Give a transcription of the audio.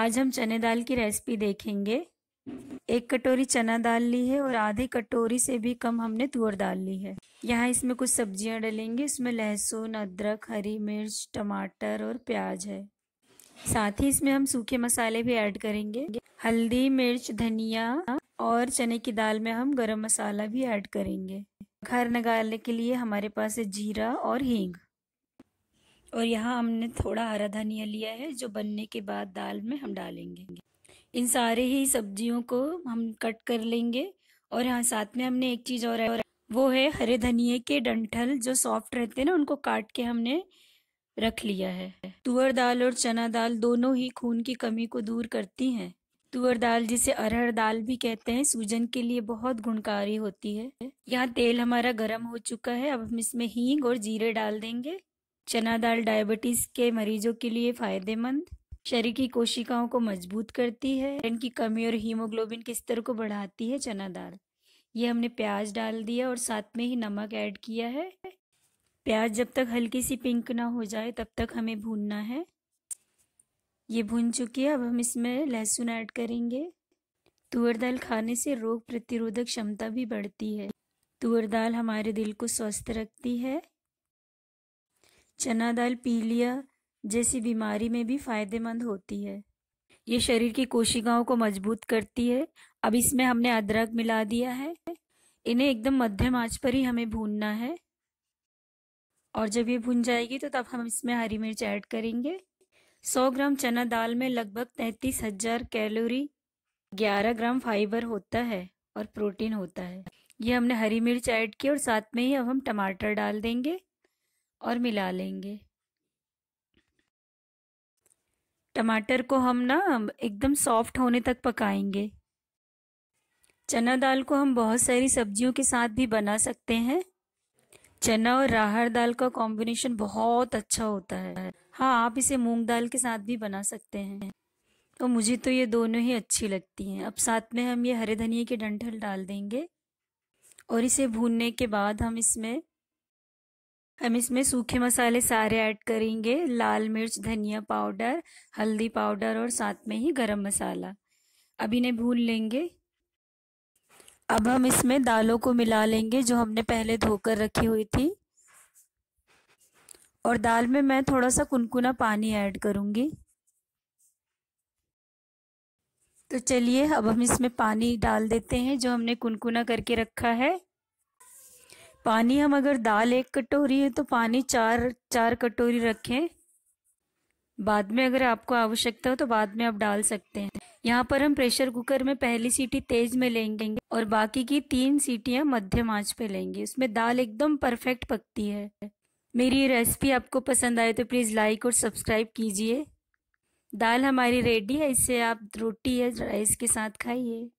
आज हम चने दाल की रेसिपी देखेंगे एक कटोरी चना दाल ली है और आधी कटोरी से भी कम हमने तुअर दाल ली है यहाँ इसमें कुछ सब्जियाँ डलेंगे इसमें लहसुन अदरक हरी मिर्च टमाटर और प्याज है साथ ही इसमें हम सूखे मसाले भी ऐड करेंगे हल्दी मिर्च धनिया और चने की दाल में हम गरम मसाला भी ऐड करेंगे घर नगालने के लिए हमारे पास है जीरा और हींग और यहाँ हमने थोड़ा हरा धनिया लिया है जो बनने के बाद दाल में हम डालेंगे इन सारे ही सब्जियों को हम कट कर लेंगे और यहाँ साथ में हमने एक चीज़ और वो है हरे धनिए के डंठल जो सॉफ्ट रहते हैं ना उनको काट के हमने रख लिया है तुअर दाल और चना दाल दोनों ही खून की कमी को दूर करती हैं तुअर दाल जिसे अरहर दाल भी कहते हैं सूजन के लिए बहुत गुणकारी होती है यहाँ तेल हमारा गर्म हो चुका है अब हम इसमें हींग और जीरे डाल देंगे चना दाल डायबिटीज़ के मरीजों के लिए फ़ायदेमंद शरीर की कोशिकाओं को मजबूत करती है आयरन की कमी और हीमोग्लोबिन के स्तर को बढ़ाती है चना दाल ये हमने प्याज डाल दिया और साथ में ही नमक ऐड किया है प्याज जब तक हल्की सी पिंक ना हो जाए तब तक हमें भूनना है ये भून चुकी है अब हम इसमें लहसुन ऐड करेंगे तुअर दाल खाने से रोग प्रतिरोधक क्षमता भी बढ़ती है तुअर दाल हमारे दिल को स्वस्थ रखती है चना दाल पीलिया जैसी बीमारी में भी फायदेमंद होती है ये शरीर की कोशिकाओं को मजबूत करती है अब इसमें हमने अदरक मिला दिया है इन्हें एकदम मध्यम आंच पर ही हमें भूनना है और जब ये भुन जाएगी तो तब हम इसमें हरी मिर्च ऐड करेंगे 100 ग्राम चना दाल में लगभग तैंतीस हजार कैलोरी 11 ग्राम फाइबर होता है और प्रोटीन होता है ये हमने हरी मिर्च ऐड की और साथ में ही अब हम टमाटर डाल देंगे और मिला लेंगे टमाटर को हम ना एकदम सॉफ्ट होने तक पकाएंगे चना दाल को हम बहुत सारी सब्जियों के साथ भी बना सकते हैं चना और राहर दाल का कॉम्बिनेशन बहुत अच्छा होता है हाँ आप इसे मूंग दाल के साथ भी बना सकते हैं तो मुझे तो ये दोनों ही अच्छी लगती हैं अब साथ में हम ये हरे धनिए के डंठल डाल देंगे और इसे भूनने के बाद हम इसमें हम इसमें सूखे मसाले सारे ऐड करेंगे लाल मिर्च धनिया पाउडर हल्दी पाउडर और साथ में ही गरम मसाला अब इन्हें भून लेंगे अब हम इसमें दालों को मिला लेंगे जो हमने पहले धोकर रखी हुई थी और दाल में मैं थोड़ा सा कुनकुना पानी ऐड करूंगी तो चलिए अब हम इसमें पानी डाल देते हैं जो हमने कुनकुना करके रखा है पानी हम अगर दाल एक कटोरी है तो पानी चार चार कटोरी रखें बाद में अगर आपको आवश्यकता हो तो बाद में आप डाल सकते हैं यहाँ पर हम प्रेशर कुकर में पहली सीटी तेज में लेंगे और बाकी की तीन सीटियाँ मध्यम आंच पे लेंगे उसमें दाल एकदम परफेक्ट पकती है मेरी रेसिपी आपको पसंद आए तो प्लीज़ लाइक और सब्सक्राइब कीजिए दाल हमारी रेडी है इसे आप रोटी या राइस के साथ खाइए